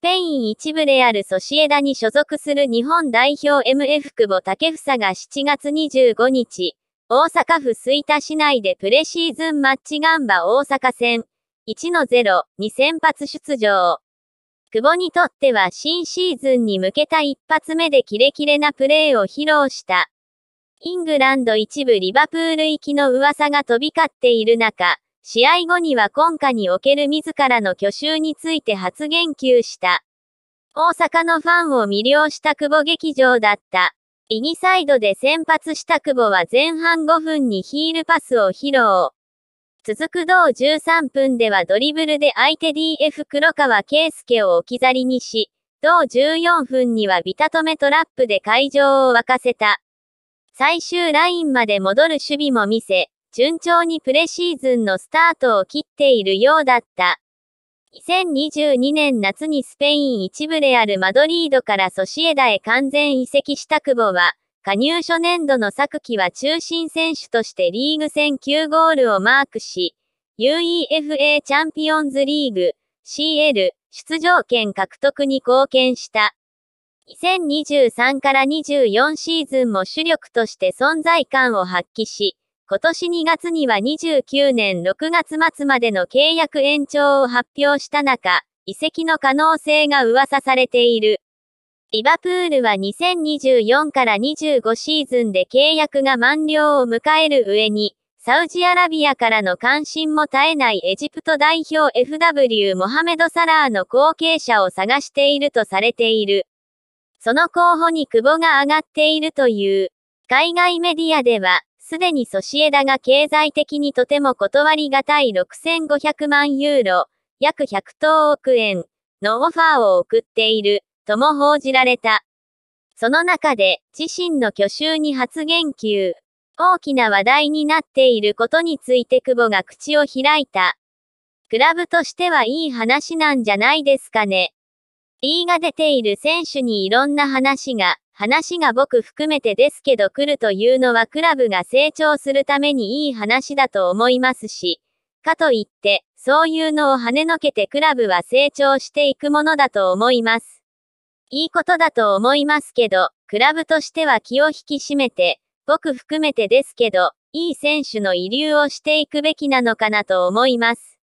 スペイン一部であるソシエダに所属する日本代表 MF 久保建英が7月25日、大阪府吹田市内でプレシーズンマッチガンバ大阪戦1-0に先発出場。久保にとっては新シーズンに向けた一発目でキレキレなプレーを披露した。イングランド一部リバプール行きの噂が飛び交っている中、試合後には今夏における自らの去就について発言及した。大阪のファンを魅了した久保劇場だった。イニサイドで先発した久保は前半5分にヒールパスを披露。続く同13分ではドリブルで相手 DF 黒川圭介を置き去りにし、同14分にはビタ止めトラップで会場を沸かせた。最終ラインまで戻る守備も見せ、順調にプレシーズンのスタートを切っているようだった。2022年夏にスペイン一部レアル・マドリードからソシエダへ完全移籍した久保は、加入初年度の昨季は中心選手としてリーグ戦9ゴールをマークし、UEFA チャンピオンズリーグ CL 出場権獲得に貢献した。2023から24シーズンも主力として存在感を発揮し、今年2月には29年6月末までの契約延長を発表した中、移籍の可能性が噂されている。リバプールは2024から25シーズンで契約が満了を迎える上に、サウジアラビアからの関心も絶えないエジプト代表 FW モハメド・サラーの後継者を探しているとされている。その候補に久保が上がっているという。海外メディアでは、すでにソシエダが経済的にとても断りがたい6500万ユーロ、約100等億円のオファーを送っている、とも報じられた。その中で、自身の去就に発言及。大きな話題になっていることについて久保が口を開いた。クラブとしてはいい話なんじゃないですかね。E が出ている選手にいろんな話が、話が僕含めてですけど来るというのはクラブが成長するためにいい話だと思いますし、かといって、そういうのを跳ねのけてクラブは成長していくものだと思います。いいことだと思いますけど、クラブとしては気を引き締めて、僕含めてですけど、いい選手の遺留をしていくべきなのかなと思います。